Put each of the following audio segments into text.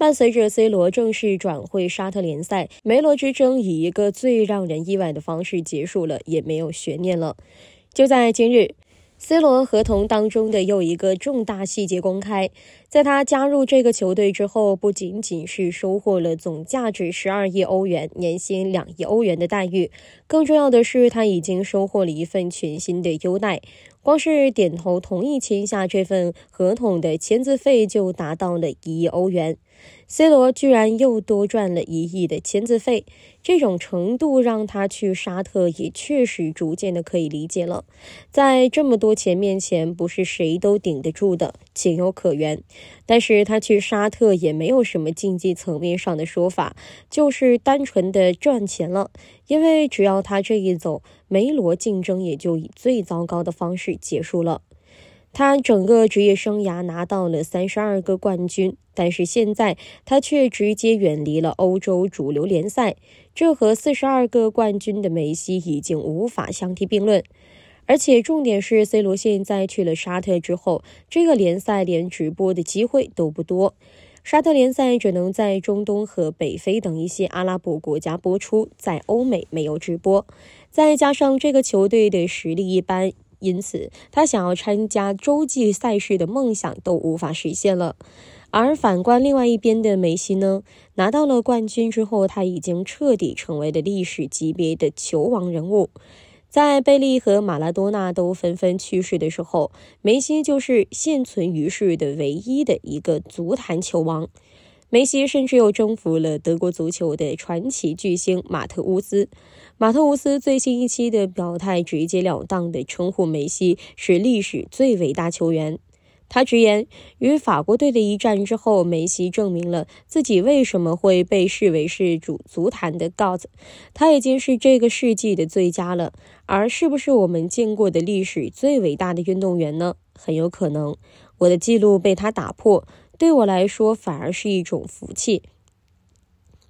伴随着 C 罗正式转会沙特联赛，梅罗之争以一个最让人意外的方式结束了，也没有悬念了。就在今日，C 罗合同当中的又一个重大细节公开。在他加入这个球队之后，不仅仅是收获了总价值十二亿欧元、年薪两亿欧元的待遇，更重要的是，他已经收获了一份全新的优待。光是点头同意签下这份合同的签字费就达到了一亿欧元。C 罗居然又多赚了一亿的签字费，这种程度让他去沙特也确实逐渐的可以理解了。在这么多钱面前，不是谁都顶得住的，情有可原。但是他去沙特也没有什么竞技层面上的说法，就是单纯的赚钱了。因为只要他这一走，梅罗竞争也就以最糟糕的方式结束了。他整个职业生涯拿到了三十二个冠军，但是现在他却直接远离了欧洲主流联赛，这和四十二个冠军的梅西已经无法相提并论。而且重点是，C 罗现在去了沙特之后，这个联赛连直播的机会都不多。沙特联赛只能在中东和北非等一些阿拉伯国家播出，在欧美没有直播。再加上这个球队的实力一般。因此，他想要参加洲际赛事的梦想都无法实现了。而反观另外一边的梅西呢？拿到了冠军之后，他已经彻底成为了历史级别的球王人物。在贝利和马拉多纳都纷纷去世的时候，梅西就是现存于世的唯一的一个足坛球王。梅西甚至又征服了德国足球的传奇巨星马特乌斯。马特乌斯最新一期的表态直截了当的称呼梅西是历史最伟大球员。他直言，与法国队的一战之后，梅西证明了自己为什么会被视为是主足坛的 God。他已经是这个世纪的最佳了，而是不是我们见过的历史最伟大的运动员呢？很有可能，我的记录被他打破。对我来说，反而是一种福气。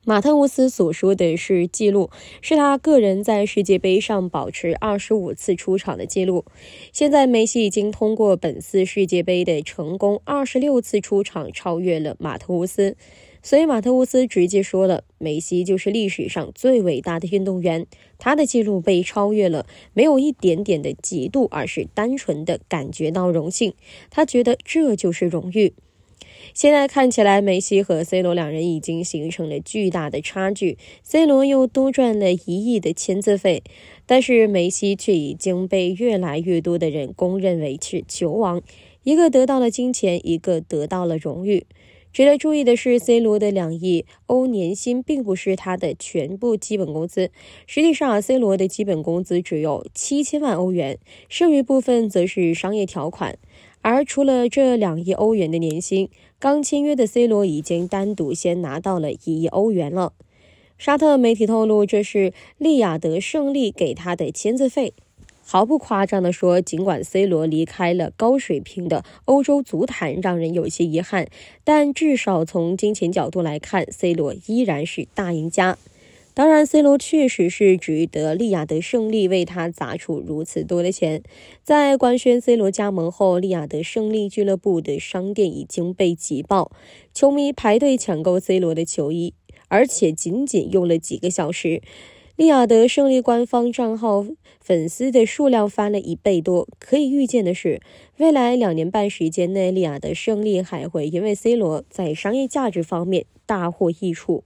马特乌斯所说的是记录，是他个人在世界杯上保持二十五次出场的记录。现在梅西已经通过本次世界杯的成功，二十六次出场超越了马特乌斯，所以马特乌斯直接说了：“梅西就是历史上最伟大的运动员，他的记录被超越了，没有一点点的嫉妒，而是单纯的感觉到荣幸。他觉得这就是荣誉。”现在看起来，梅西和 C 罗两人已经形成了巨大的差距。C 罗又多赚了一亿的签字费，但是梅西却已经被越来越多的人公认为是球王。一个得到了金钱，一个得到了荣誉。值得注意的是，C 罗的两亿欧年薪并不是他的全部基本工资。实际上，C 罗的基本工资只有七千万欧元，剩余部分则是商业条款。而除了这两亿欧元的年薪，刚签约的 C 罗已经单独先拿到了一亿欧元了。沙特媒体透露，这是利雅得胜利给他的签字费。毫不夸张的说，尽管 C 罗离开了高水平的欧洲足坛，让人有些遗憾，但至少从金钱角度来看，C 罗依然是大赢家。当然，C 罗确实是值得利雅得胜利为他砸出如此多的钱。在官宣 C 罗加盟后，利雅得胜利俱乐部的商店已经被挤爆，球迷排队抢购 C 罗的球衣，而且仅仅用了几个小时，利雅得胜利官方账号粉丝的数量翻了一倍多。可以预见的是，未来两年半时间内，利雅得胜利还会因为 C 罗在商业价值方面大获益处。